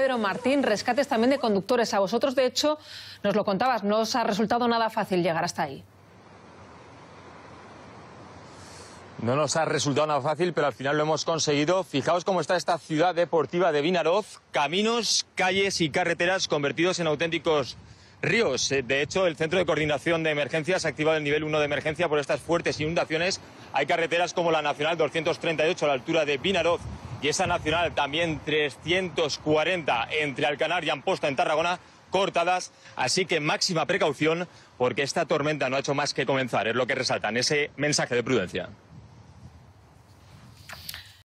Pedro Martín, rescates también de conductores. A vosotros, de hecho, nos lo contabas, no os ha resultado nada fácil llegar hasta ahí. No nos ha resultado nada fácil, pero al final lo hemos conseguido. Fijaos cómo está esta ciudad deportiva de Vinaroz. Caminos, calles y carreteras convertidos en auténticos ríos. Eh, de hecho, el Centro de Coordinación de Emergencias ha activado el nivel 1 de emergencia por estas fuertes inundaciones. Hay carreteras como la Nacional 238 a la altura de Vinaroz y esa nacional también 340 entre Alcanar y Amposta en Tarragona cortadas, así que máxima precaución porque esta tormenta no ha hecho más que comenzar, es lo que resaltan, ese mensaje de prudencia.